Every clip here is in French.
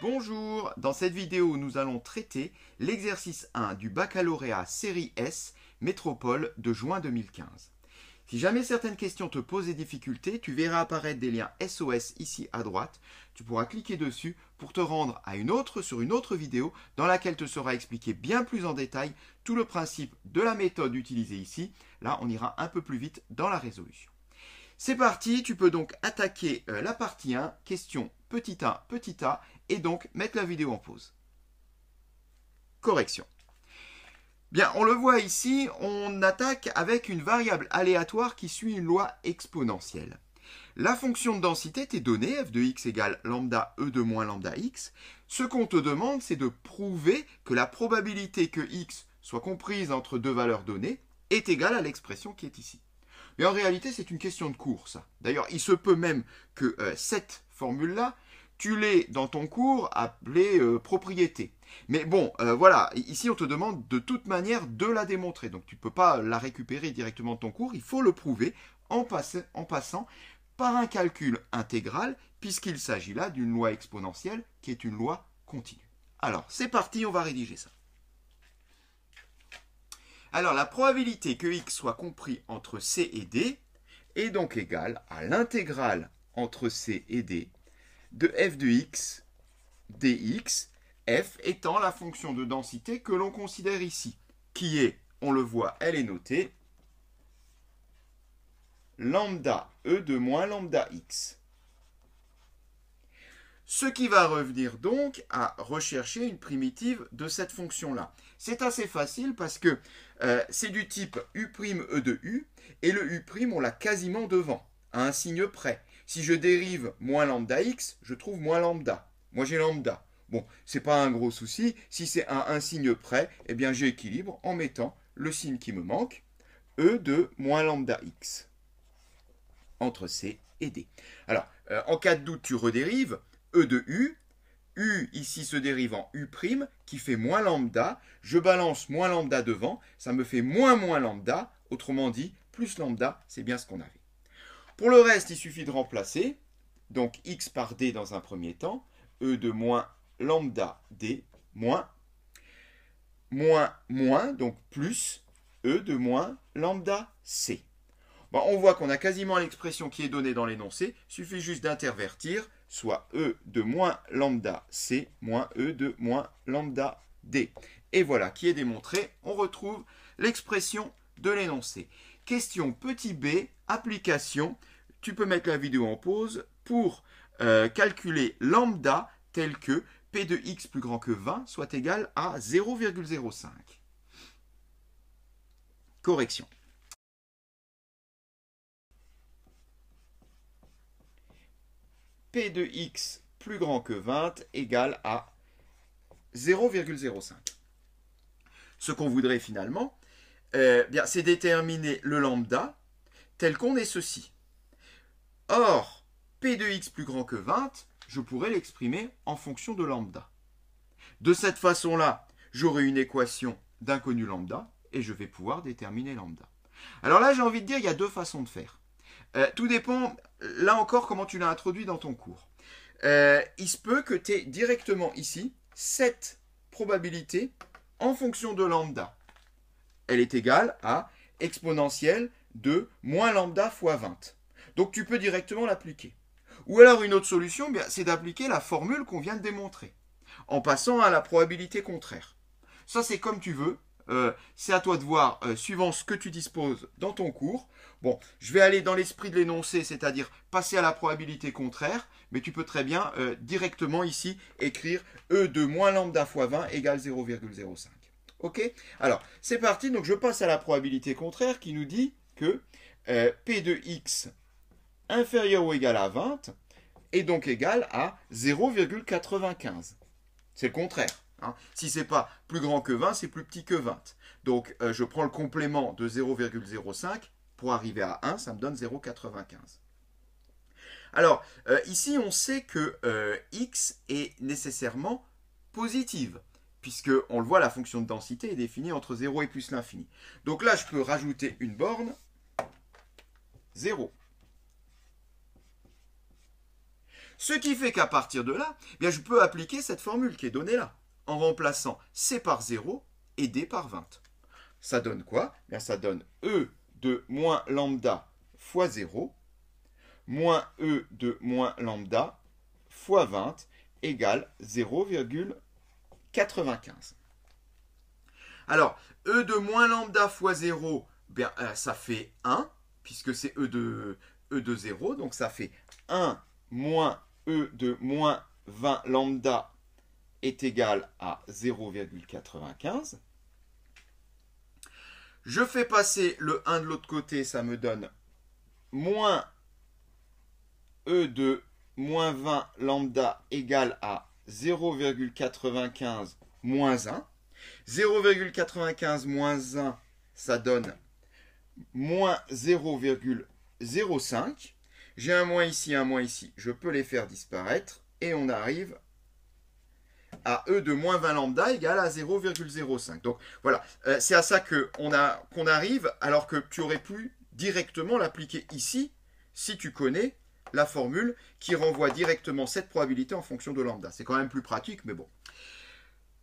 Bonjour, dans cette vidéo nous allons traiter l'exercice 1 du baccalauréat série S Métropole de juin 2015. Si jamais certaines questions te posent des difficultés, tu verras apparaître des liens SOS ici à droite. Tu pourras cliquer dessus pour te rendre à une autre sur une autre vidéo dans laquelle te sera expliqué bien plus en détail tout le principe de la méthode utilisée ici. Là, on ira un peu plus vite dans la résolution. C'est parti, tu peux donc attaquer euh, la partie 1, question petit a, petit a, et donc mettre la vidéo en pause. Correction. Bien, on le voit ici, on attaque avec une variable aléatoire qui suit une loi exponentielle. La fonction de densité t'est donnée, f de x égale lambda e de moins lambda x. Ce qu'on te demande, c'est de prouver que la probabilité que x soit comprise entre deux valeurs données est égale à l'expression qui est ici. Mais en réalité, c'est une question de course. D'ailleurs, il se peut même que euh, cette formule-là tu l'es dans ton cours appelé euh, propriété. Mais bon, euh, voilà, ici on te demande de toute manière de la démontrer. Donc tu ne peux pas la récupérer directement de ton cours, il faut le prouver en, en passant par un calcul intégral, puisqu'il s'agit là d'une loi exponentielle qui est une loi continue. Alors, c'est parti, on va rédiger ça. Alors, la probabilité que x soit compris entre c et d est donc égale à l'intégrale entre c et d de f de x dx, f étant la fonction de densité que l'on considère ici, qui est, on le voit, elle est notée, lambda e de moins lambda x. Ce qui va revenir donc à rechercher une primitive de cette fonction-là. C'est assez facile parce que euh, c'est du type u' e de u, et le u', on l'a quasiment devant, à un signe près. Si je dérive moins lambda x, je trouve moins lambda. Moi j'ai lambda. Bon, c'est pas un gros souci. Si c'est un signe près, eh bien j'équilibre en mettant le signe qui me manque, E de moins lambda x, entre C et D. Alors, euh, en cas de doute, tu redérives E de U. U ici se dérive en U' qui fait moins lambda. Je balance moins lambda devant, ça me fait moins moins lambda. Autrement dit, plus lambda, c'est bien ce qu'on avait. Pour le reste, il suffit de remplacer, donc x par d dans un premier temps, e de moins lambda d moins, moins, moins, donc plus e de moins lambda c. on voit qu'on a quasiment l'expression qui est donnée dans l'énoncé, il suffit juste d'intervertir, soit e de moins lambda c moins e de moins lambda d. Et voilà, qui est démontré, on retrouve l'expression de l'énoncé. Question petit b, application, tu peux mettre la vidéo en pause pour euh, calculer lambda tel que P de x plus grand que 20 soit égal à 0,05. Correction. P de x plus grand que 20 égal à 0,05. Ce qu'on voudrait finalement, euh, c'est déterminer le lambda tel qu'on est ceci. Or, P de x plus grand que 20, je pourrais l'exprimer en fonction de lambda. De cette façon-là, j'aurai une équation d'inconnu lambda et je vais pouvoir déterminer lambda. Alors là, j'ai envie de dire, il y a deux façons de faire. Euh, tout dépend, là encore, comment tu l'as introduit dans ton cours. Euh, il se peut que tu aies directement ici cette probabilité en fonction de lambda. Elle est égale à exponentielle de moins lambda fois 20. Donc tu peux directement l'appliquer. Ou alors une autre solution, eh c'est d'appliquer la formule qu'on vient de démontrer, en passant à la probabilité contraire. Ça c'est comme tu veux, euh, c'est à toi de voir euh, suivant ce que tu disposes dans ton cours. Bon, je vais aller dans l'esprit de l'énoncé, c'est-à-dire passer à la probabilité contraire, mais tu peux très bien euh, directement ici écrire E de moins lambda fois 20 égale 0,05. Ok Alors, c'est parti, donc je passe à la probabilité contraire qui nous dit que euh, P de x inférieur ou égal à 20 est donc égal à 0,95. C'est le contraire. Hein. Si c'est pas plus grand que 20, c'est plus petit que 20. Donc euh, je prends le complément de 0,05 pour arriver à 1, ça me donne 0,95. Alors euh, ici on sait que x est nécessairement positive puisque on le voit la fonction de densité est définie entre 0 et plus l'infini. Donc là je peux rajouter une borne 0. Ce qui fait qu'à partir de là, eh bien, je peux appliquer cette formule qui est donnée là, en remplaçant C par 0 et D par 20. Ça donne quoi eh bien, Ça donne E de moins lambda fois 0, moins E de moins lambda fois 20 égale 0,95. Alors, E de moins lambda fois 0, eh bien, euh, ça fait 1 puisque c'est E de, E 0, donc ça fait 1 moins E de moins 20 lambda est égal à 0,95. Je fais passer le 1 de l'autre côté, ça me donne moins E de moins 20 lambda égal à 0,95 moins 1. 0,95 moins 1, ça donne moins 0,05. J'ai un moins ici, un moins ici. Je peux les faire disparaître. Et on arrive à E de moins 20 lambda égale à 0,05. Donc voilà, euh, c'est à ça qu'on arrive, alors que tu aurais pu directement l'appliquer ici, si tu connais la formule qui renvoie directement cette probabilité en fonction de lambda. C'est quand même plus pratique, mais bon.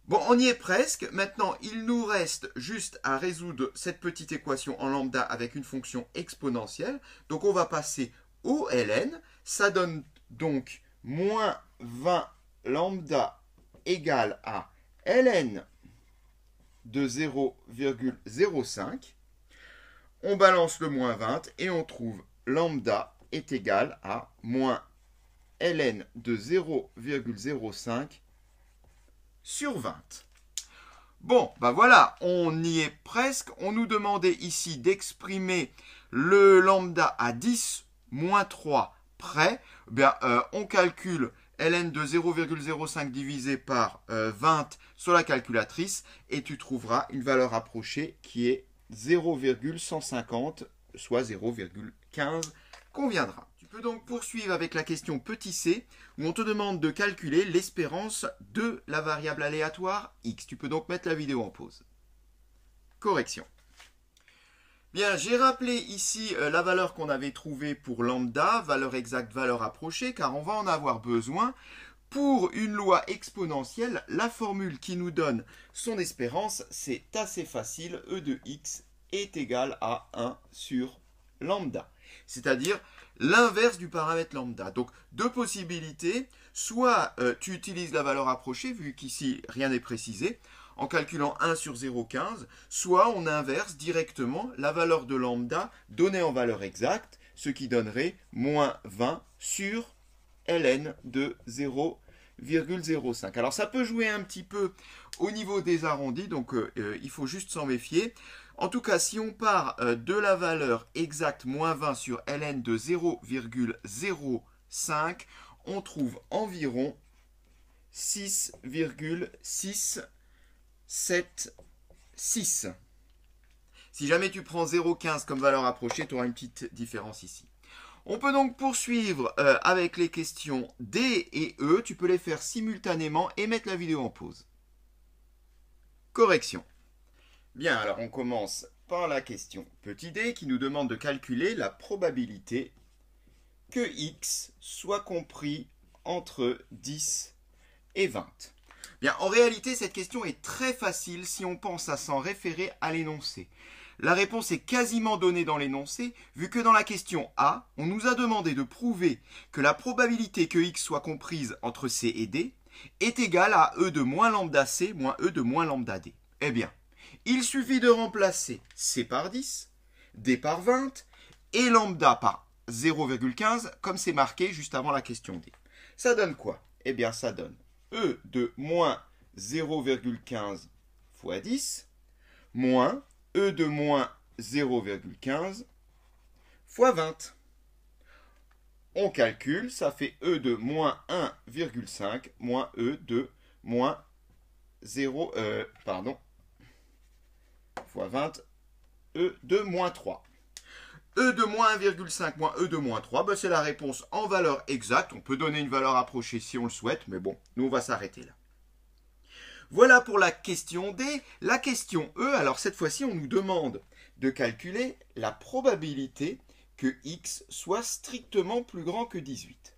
Bon, on y est presque. Maintenant, il nous reste juste à résoudre cette petite équation en lambda avec une fonction exponentielle. Donc, on va passer au ln. Ça donne donc moins 20 lambda égale à ln de 0,05. On balance le moins 20 et on trouve lambda est égal à moins ln de 0,05 sur 20. Bon, ben voilà, on y est presque. On nous demandait ici d'exprimer le lambda à 10 moins 3 près. Bien, euh, on calcule ln de 0,05 divisé par 20 euh, sur la calculatrice et tu trouveras une valeur approchée qui est 0,150, soit 0,15 conviendra peux donc poursuivre avec la question petit c, où on te demande de calculer l'espérance de la variable aléatoire x. Tu peux donc mettre la vidéo en pause. Correction. Bien, j'ai rappelé ici euh, la valeur qu'on avait trouvée pour lambda, valeur exacte, valeur approchée, car on va en avoir besoin. Pour une loi exponentielle, la formule qui nous donne son espérance, c'est assez facile, E de x est égal à 1 sur lambda. C'est-à-dire l'inverse du paramètre lambda. Donc deux possibilités, soit euh, tu utilises la valeur approchée, vu qu'ici rien n'est précisé, en calculant 1 sur 0,15, soit on inverse directement la valeur de lambda donnée en valeur exacte, ce qui donnerait moins 20 sur ln de 0,05. Alors ça peut jouer un petit peu au niveau des arrondis, donc euh, euh, il faut juste s'en méfier. En tout cas, si on part euh, de la valeur exacte moins 20 sur ln de 0,05, on trouve environ 6,676. Si jamais tu prends 0,15 comme valeur approchée, tu auras une petite différence ici. On peut donc poursuivre euh, avec les questions D et E. Tu peux les faire simultanément et mettre la vidéo en pause. Correction. Bien, alors on commence par la question petit d qui nous demande de calculer la probabilité que x soit compris entre 10 et 20. Bien, en réalité, cette question est très facile si on pense à s'en référer à l'énoncé. La réponse est quasiment donnée dans l'énoncé, vu que dans la question A, on nous a demandé de prouver que la probabilité que x soit comprise entre c et d est égale à e de moins lambda c moins e de moins lambda d. Eh bien, il suffit de remplacer C par 10, D par 20 et lambda par 0,15 comme c'est marqué juste avant la question D. Ça donne quoi Eh bien ça donne E de moins 0,15 fois 10 moins E de moins 0,15 fois 20. On calcule, ça fait E de moins 1,5 moins E de moins 0, euh, pardon, fois 20, E de moins 3. E de moins 1,5 moins E de moins 3, bah, c'est la réponse en valeur exacte. On peut donner une valeur approchée si on le souhaite, mais bon, nous on va s'arrêter là. Voilà pour la question D. La question E, alors cette fois-ci, on nous demande de calculer la probabilité que x soit strictement plus grand que 18.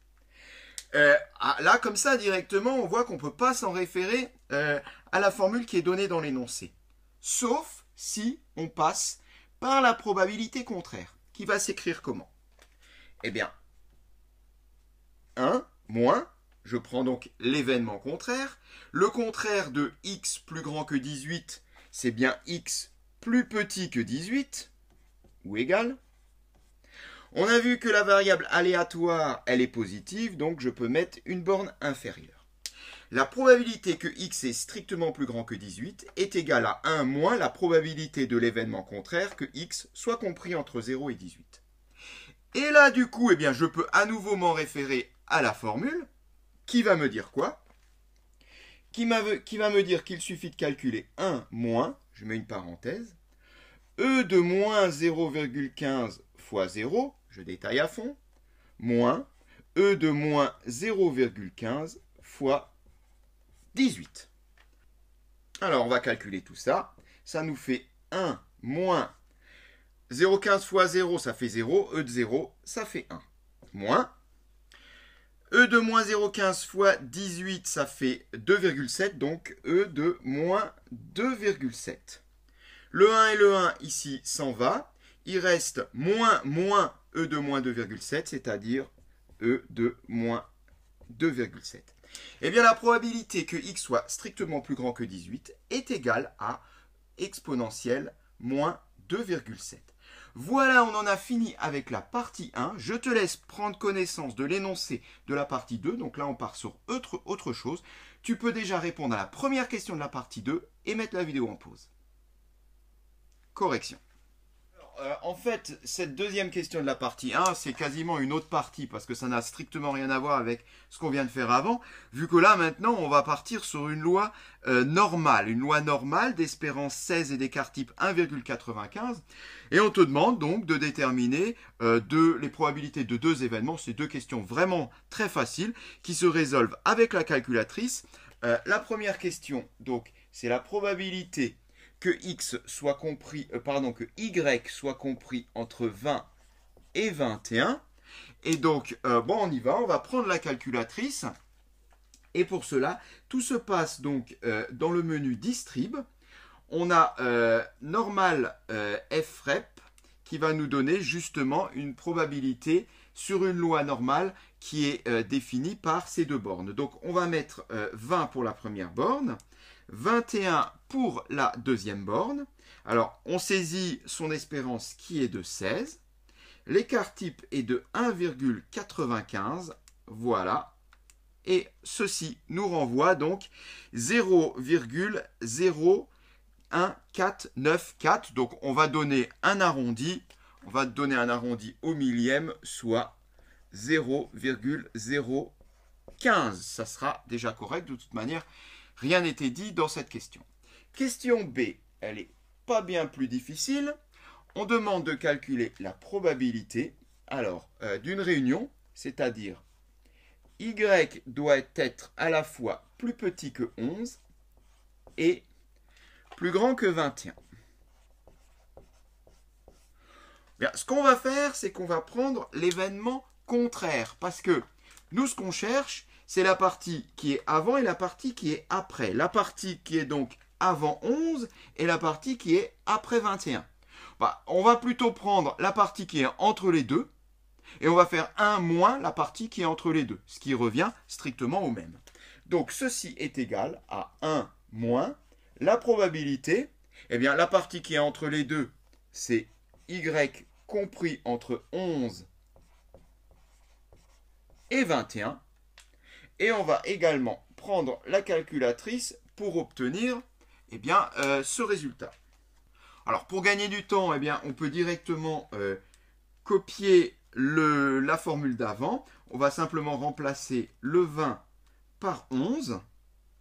Euh, ah, là, comme ça, directement, on voit qu'on ne peut pas s'en référer euh, à la formule qui est donnée dans l'énoncé. Sauf si on passe par la probabilité contraire, qui va s'écrire comment Eh bien, 1 moins, je prends donc l'événement contraire, le contraire de x plus grand que 18, c'est bien x plus petit que 18, ou égal. On a vu que la variable aléatoire, elle est positive, donc je peux mettre une borne inférieure. La probabilité que x est strictement plus grand que 18 est égale à 1 moins la probabilité de l'événement contraire que x soit compris entre 0 et 18. Et là, du coup, eh bien, je peux à nouveau m'en référer à la formule qui va me dire quoi qui, va me dire qu'il suffit de calculer 1 moins, je mets une parenthèse, e de moins 0,15 fois 0, je détaille à fond, moins e de moins 0,15 fois 18. Alors, on va calculer tout ça. Ça nous fait 1 moins 0,15 fois 0, ça fait 0. E de 0, ça fait 1. Moins. E de moins 0,15 fois 18, ça fait 2,7. Donc, E de moins 2,7. Le 1 et le 1, ici, s'en va. Il reste moins, moins E de moins 2,7, c'est-à-dire E de moins 2,7. Eh bien, la probabilité que x soit strictement plus grand que 18 est égale à exponentielle moins 2,7. Voilà, on en a fini avec la partie 1. Je te laisse prendre connaissance de l'énoncé de la partie 2. Donc là, on part sur autre, autre chose. Tu peux déjà répondre à la première question de la partie 2 et mettre la vidéo en pause. Correction. Euh, en fait, cette deuxième question de la partie 1, c'est quasiment une autre partie, parce que ça n'a strictement rien à voir avec ce qu'on vient de faire avant, vu que là, maintenant, on va partir sur une loi euh, normale, une loi normale d'espérance 16 et d'écart type 1,95, et on te demande donc de déterminer euh, les probabilités de deux événements, c'est deux questions vraiment très faciles, qui se résolvent avec la calculatrice. la première question, donc, c'est la probabilité que x soit compris, euh, que y soit compris entre 20 et 21. Et donc, euh, bon, on y va, on va prendre la calculatrice. Et pour cela, tout se passe donc euh, dans le menu Distrib. On a normal FREP qui va nous donner justement une probabilité sur une loi normale qui est définie par ces deux bornes. Donc on va mettre 20 pour la première borne, 21 pour la deuxième borne. Alors, on saisit son espérance qui est de 16. L'écart type est de 1,95. Voilà. Et ceci nous renvoie donc 0,01494. Donc, on va donner un arrondi. On va donner un arrondi au millième, soit 0,015. Ça sera déjà correct de toute manière. Rien n'était dit dans cette question. Question B, elle est pas bien plus difficile. On demande de calculer la probabilité alors euh, d'une réunion, c'est-à-dire y doit être à la fois plus petit que 11 et plus grand que 21. Bien, ce qu'on va faire, c'est qu'on va prendre l'événement contraire parce que nous, ce qu'on cherche, c'est la partie qui est avant et la partie qui est après. La partie qui est donc avant 11 et la partie qui est après 21. Bah, on va plutôt prendre la partie qui est entre les deux et on va faire 1 moins la partie qui est entre les deux, ce qui revient strictement au même. Donc ceci est égal à 1 moins la probabilité, eh bien la partie qui est entre les deux, c'est y compris entre 11 et 21, et on va également prendre la calculatrice pour obtenir eh bien, euh, ce résultat. Alors pour gagner du temps, eh bien, on peut directement euh, copier la formule d'avant. On va simplement remplacer le 20 par 11.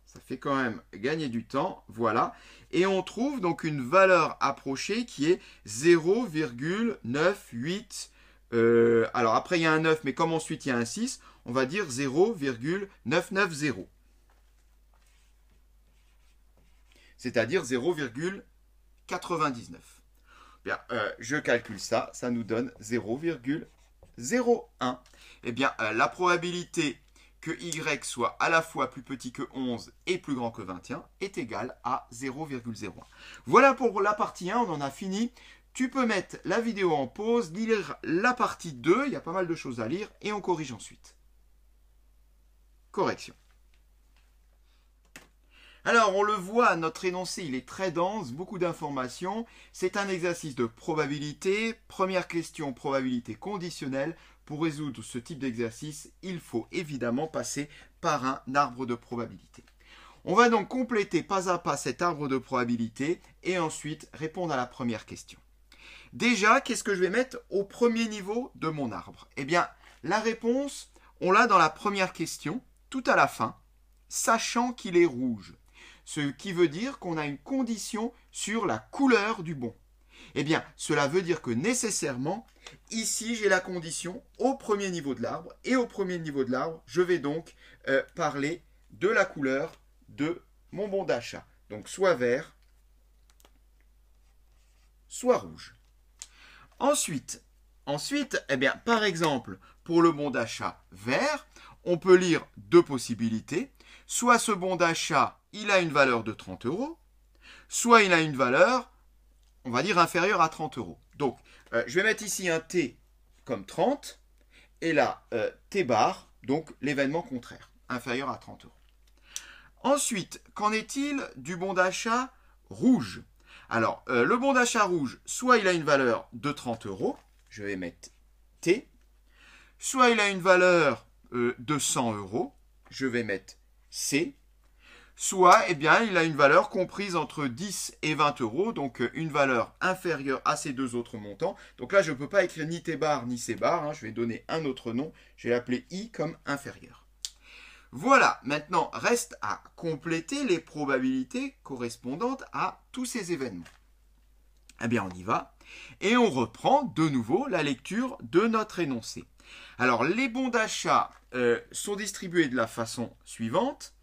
Ça fait quand même gagner du temps, voilà. Et on trouve donc une valeur approchée qui est 0,98. Euh, alors après il y a un 9, mais comme ensuite il y a un 6, on va dire 0,990. C'est-à-dire 0,99. Euh, je calcule ça, ça nous donne 0,01. Eh bien, euh, la probabilité que y soit à la fois plus petit que 11 et plus grand que 21 est égale à 0,01. Voilà pour la partie 1, on en a fini. Tu peux mettre la vidéo en pause, lire la partie 2, il y a pas mal de choses à lire, et on corrige ensuite correction. Alors, on le voit, notre énoncé, il est très dense, beaucoup d'informations. C'est un exercice de probabilité. Première question, probabilité conditionnelle. Pour résoudre ce type d'exercice, il faut évidemment passer par un arbre de probabilité. On va donc compléter pas à pas cet arbre de probabilité et ensuite répondre à la première question. Déjà, qu'est-ce que je vais mettre au premier niveau de mon arbre Eh bien, la réponse, on l'a dans la première question, tout à la fin, sachant qu'il est rouge, ce qui veut dire qu'on a une condition sur la couleur du bon. Eh bien, cela veut dire que nécessairement, ici, j'ai la condition au premier niveau de l'arbre, et au premier niveau de l'arbre, je vais donc euh, parler de la couleur de mon bon d'achat. Donc, soit vert, soit rouge. Ensuite, ensuite eh bien, par exemple, pour le bon d'achat vert, on peut lire deux possibilités. Soit ce bon d'achat, il a une valeur de 30 euros, soit il a une valeur, on va dire, inférieure à 30 euros. Donc, euh, je vais mettre ici un T comme 30, et là, euh, T bar, donc l'événement contraire, inférieur à 30 euros. Ensuite, qu'en est-il du bon d'achat rouge Alors, euh, le bon d'achat rouge, soit il a une valeur de 30 euros, je vais mettre T, soit il a une valeur euh, de 200 euros, je vais mettre C, soit eh bien, il a une valeur comprise entre 10 et 20 euros, donc euh, une valeur inférieure à ces deux autres montants. Donc là, je ne peux pas écrire ni T bar ni C bar, hein. je vais donner un autre nom, je vais l'appeler I comme inférieur. Voilà, maintenant reste à compléter les probabilités correspondantes à tous ces événements. Eh bien, on y va. Et on reprend de nouveau la lecture de notre énoncé. Alors, les bons d'achat euh, sont distribués de la façon suivante.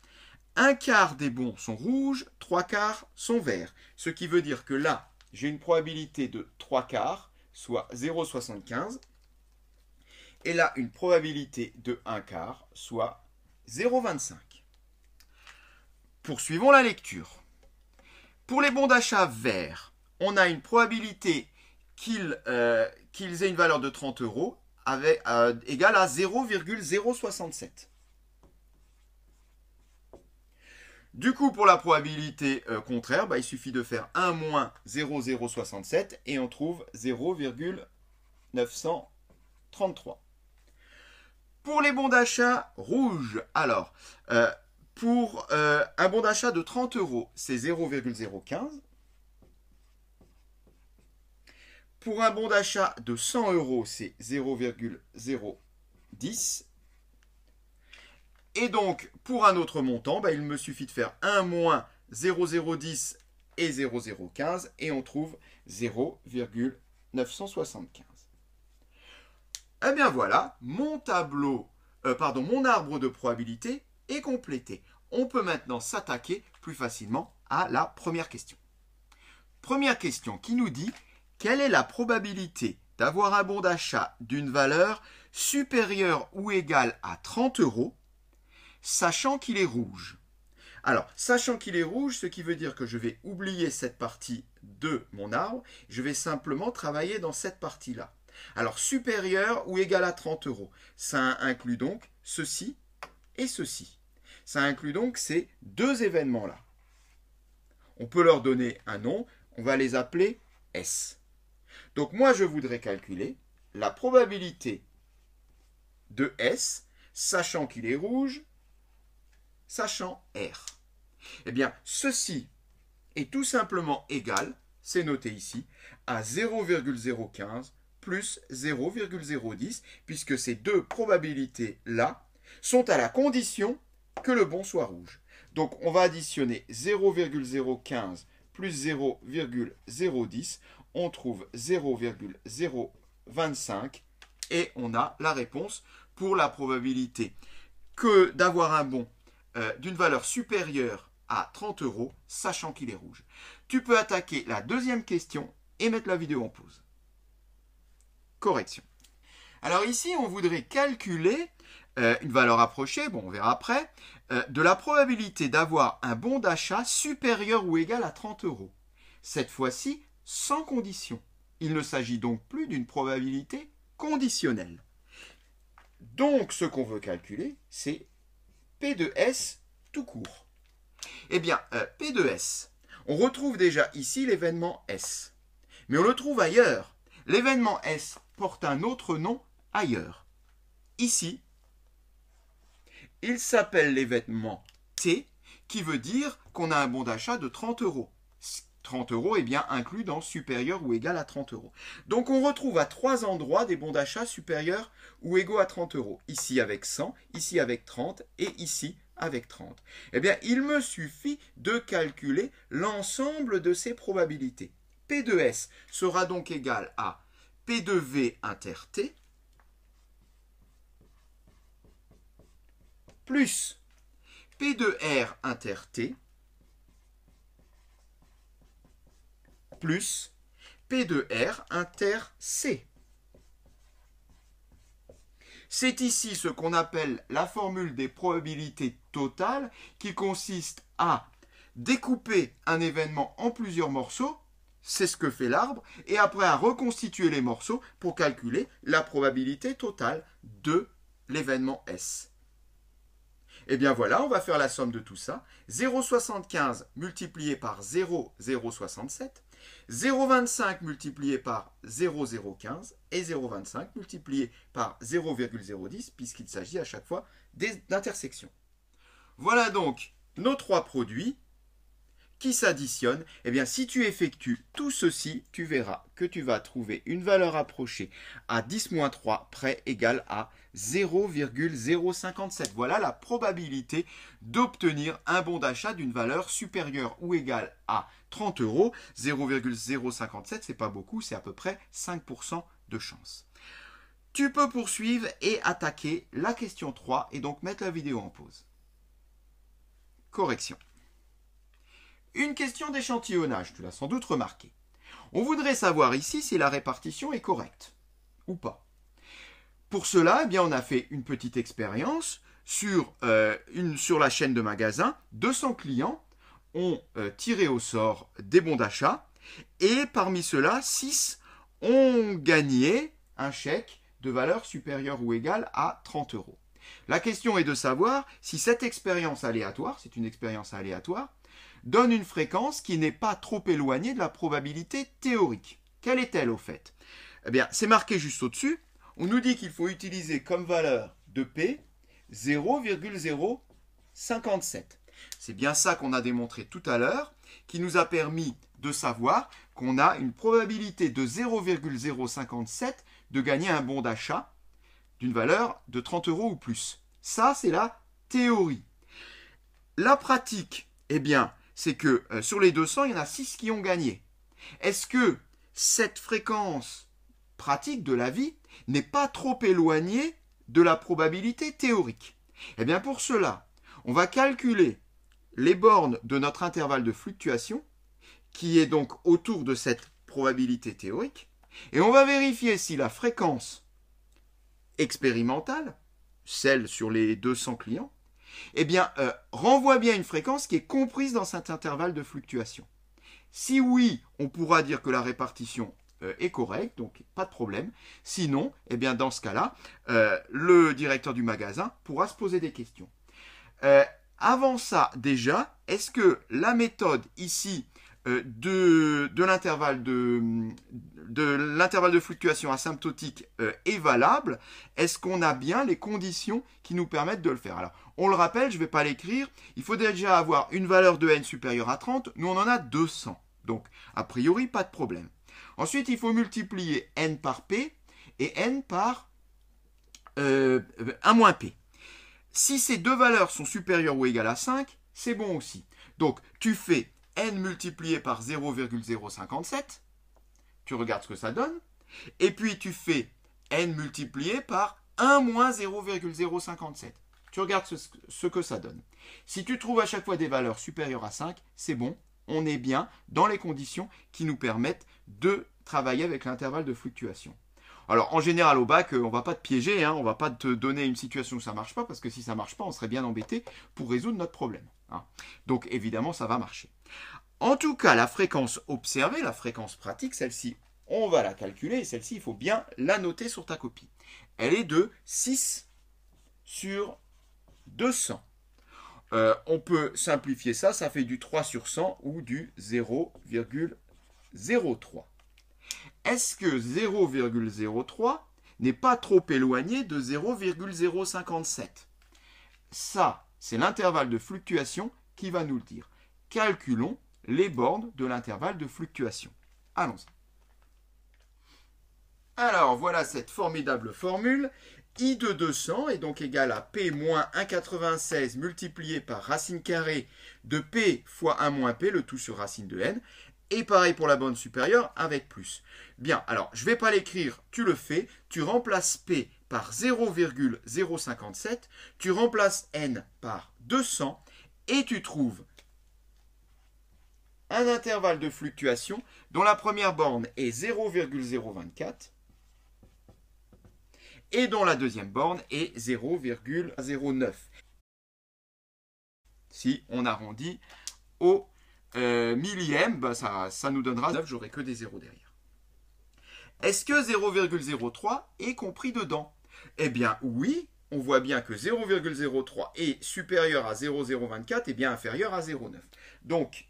Un quart des bons sont rouges, trois quarts sont verts. Ce qui veut dire que là, j'ai une probabilité de trois quarts, soit 0,75. Et là, une probabilité de un quart, soit 0,25. Poursuivons la lecture. Pour les bons d'achat verts, on a une probabilité qu'ils euh, aient une valeur de 30 euros avec, euh, égal à 0,067. Du coup, pour la probabilité euh, contraire, bah, il suffit de faire 1 moins 0,067 et on trouve 0,933. Pour les bons d'achat rouges, alors, euh, pour un bon d'achat de 30 euros, c'est 0,015. Pour un bon d'achat de 100 euros, c'est 0,010. Et donc, pour un autre montant, bah, il me suffit de faire 1 moins 0,010 et 0,015 et on trouve 0,975. Eh bien voilà, mon tableau, euh, pardon, mon arbre de probabilité est complété. On peut maintenant s'attaquer plus facilement à la première question. Première question qui nous dit quelle est la probabilité d'avoir un bon d'achat d'une valeur supérieure ou égale à 30 euros, sachant qu'il est rouge alors, sachant qu'il est rouge, ce qui veut dire que je vais oublier cette partie de mon arbre, je vais simplement travailler dans cette partie-là. Alors, supérieure ou égale à 30 euros, ça inclut donc ceci et ceci. Ça inclut donc ces deux événements-là. On peut leur donner un nom, on va les appeler S. Donc moi, je voudrais calculer la probabilité de S, sachant qu'il est rouge, sachant R. Eh bien, ceci est tout simplement égal, c'est noté ici, à 0,015 plus 0,010, puisque ces deux probabilités-là sont à la condition que le bon soit rouge. Donc on va additionner 0,015 plus 0,010, on trouve 0,025 et on a la réponse pour la probabilité que d'avoir un bon euh, d'une valeur supérieure à 30 euros, sachant qu'il est rouge. Tu peux attaquer la deuxième question et mettre la vidéo en pause. Correction. Alors ici, on voudrait calculer euh, une valeur approchée, bon, on verra après, euh, de la probabilité d'avoir un bon d'achat supérieur ou égal à 30 euros. Cette fois-ci, sans condition. Il ne s'agit donc plus d'une probabilité conditionnelle. Donc ce qu'on veut calculer, c'est P de S tout court. Eh bien, euh, P de S, on retrouve déjà ici l'événement S. Mais on le trouve ailleurs. L'événement S porte un autre nom ailleurs. Ici, il s'appelle l'événement T, qui veut dire qu'on a un bon d'achat de 30 euros. 30 euros, est eh bien inclus dans supérieur ou égal à 30 euros. Donc on retrouve à trois endroits des bons d'achat supérieurs ou égaux à 30 euros. Ici avec 100, ici avec 30 et ici avec 30. Eh bien il me suffit de calculer l'ensemble de ces probabilités. P de S sera donc égal à P de V inter T plus P de R inter T plus P de R inter C. C'est ici ce qu'on appelle la formule des probabilités totales qui consiste à découper un événement en plusieurs morceaux, c'est ce que fait l'arbre, et après à reconstituer les morceaux pour calculer la probabilité totale de l'événement S. Eh bien voilà, on va faire la somme de tout ça. 0,75 multiplié par 0,067, 0,25 multiplié par 0,015 et 0,25 multiplié par 0,010 puisqu'il s'agit à chaque fois d'intersections. Voilà donc nos trois produits qui s'additionnent. Eh bien, si tu effectues tout ceci, tu verras que tu vas trouver une valeur approchée à 10-3 près égale à 0,057. Voilà la probabilité d'obtenir un bon d'achat d'une valeur supérieure ou égale à 30 euros. 0,057, c'est pas beaucoup, c'est à peu près 5% de chance. Tu peux poursuivre et attaquer la question 3 et donc mettre la vidéo en pause. Correction. Une question d'échantillonnage, tu l'as sans doute remarqué. On voudrait savoir ici si la répartition est correcte ou pas. Pour cela, eh bien, on a fait une petite expérience sur, euh, la chaîne de magasins. 200 clients ont euh, tiré au sort des bons d'achat et parmi ceux-là, 6 ont gagné un chèque de valeur supérieure ou égale à 30 euros. La question est de savoir si cette expérience aléatoire, c'est une expérience aléatoire, donne une fréquence qui n'est pas trop éloignée de la probabilité théorique. Quelle est-elle au fait Eh bien, c'est marqué juste au-dessus. On nous dit qu'il faut utiliser comme valeur de P 0,057. C'est bien ça qu'on a démontré tout à l'heure, qui nous a permis de savoir qu'on a une probabilité de 0,057 de gagner un bon d'achat d'une valeur de 30 euros ou plus. Ça, c'est la théorie. La pratique, eh bien, c'est que euh, sur les 200, il y en a 6 qui ont gagné. Est-ce que cette fréquence pratique de la vie n'est pas trop éloigné de la probabilité théorique. Eh bien pour cela, on va calculer les bornes de notre intervalle de fluctuation, qui est donc autour de cette probabilité théorique, et on va vérifier si la fréquence expérimentale, celle sur les 200 clients, eh bien, euh, renvoie bien une fréquence qui est comprise dans cet intervalle de fluctuation. Si oui, on pourra dire que la répartition euh, est correct, donc pas de problème. Sinon, eh bien, dans ce cas-là, euh, le directeur du magasin pourra se poser des questions. Euh, avant ça, déjà, est-ce que la méthode ici de, l'intervalle de, de fluctuation asymptotique est valable, est-ce qu'on a bien les conditions qui nous permettent de le faire Alors, on le rappelle, je ne vais pas l'écrire, il faut déjà avoir une valeur de n supérieure à 30, nous on en a 200. Donc, a priori, pas de problème. Ensuite, il faut multiplier n par p et n par 1 euh, moins p. Si ces deux valeurs sont supérieures ou égales à 5, c'est bon aussi. Donc, tu fais n multiplié par 0,057, tu regardes ce que ça donne, et puis tu fais n multiplié par 1 moins 0,057. Tu regardes ce, que ça donne. Si tu trouves à chaque fois des valeurs supérieures à 5, c'est bon, on est bien dans les conditions qui nous permettent de travailler avec l'intervalle de fluctuation. Alors en général au bac, euh, on ne va pas te piéger, on hein, on va pas te donner une situation où ça marche pas, parce que si ça ne marche pas, on serait bien embêté pour résoudre notre problème. Hein. Donc évidemment, ça va marcher. En tout cas, la fréquence observée, la fréquence pratique, celle-ci, on va la calculer, et celle-ci, il faut bien la noter sur ta copie. Elle est de 6 sur 200. Euh, on peut simplifier ça, ça fait du 3 sur 100 ou du 0,03. Est-ce que 0,03 n'est pas trop éloigné de 0,057 Ça, c'est l'intervalle de fluctuation qui va nous le dire. Calculons les bornes de l'intervalle de fluctuation. Allons-y. Alors voilà cette formidable formule i de 200 est donc égal à p moins 1,96 multiplié par racine carrée de p fois 1 moins p, le tout sur racine de n. Et pareil pour la borne supérieure avec plus. Bien, alors je ne vais pas l'écrire, tu le fais, tu remplaces p par 0,057, tu remplaces n par 200 et tu trouves un intervalle de fluctuation dont la première borne est 0,024 et dont la deuxième borne est 0,09. Si on arrondit au euh, millième, bah, ça, nous donnera 9, j'aurai que des zéros derrière. Est-ce que 0,03 est compris dedans Eh bien oui, on voit bien que 0,03 est supérieur à 0,024 et eh bien inférieur à 0,9. Donc,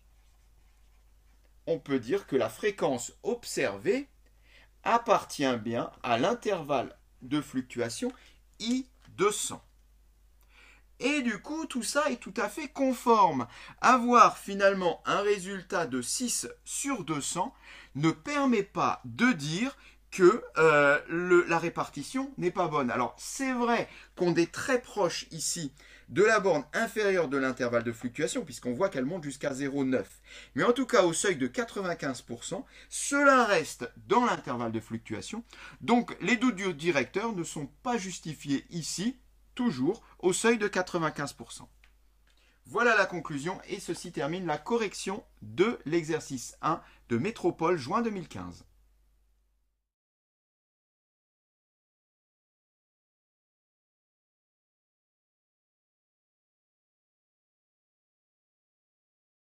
on peut dire que la fréquence observée appartient bien à l'intervalle de fluctuation, I200. Et du coup, tout ça est tout à fait conforme. Avoir finalement un résultat de 6 sur 200 ne permet pas de dire que euh, la répartition n'est pas bonne. Alors, c'est vrai qu'on est très proche ici de la borne inférieure de l'intervalle de fluctuation, puisqu'on voit qu'elle monte jusqu'à 0,9. Mais en tout cas, au seuil de 95%, cela reste dans l'intervalle de fluctuation. Donc, les doutes du directeur ne sont pas justifiés ici, toujours au seuil de 95%. Voilà la conclusion et ceci termine la correction de l'exercice 1 de Métropole juin 2015.